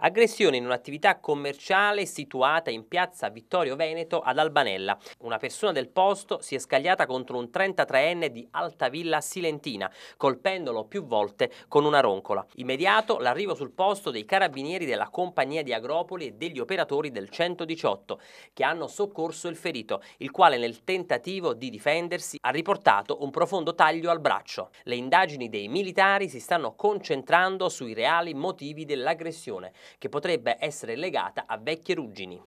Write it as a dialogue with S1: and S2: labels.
S1: Aggressione in un'attività commerciale situata in piazza Vittorio Veneto ad Albanella. Una persona del posto si è scagliata contro un 33enne di Altavilla Silentina, colpendolo più volte con una roncola. Immediato l'arrivo sul posto dei carabinieri della compagnia di Agropoli e degli operatori del 118 che hanno soccorso il ferito, il quale nel tentativo di difendersi ha riportato un profondo taglio al braccio. Le indagini dei militari si stanno concentrando sui reali motivi dell'aggressione che potrebbe essere legata a vecchie ruggini.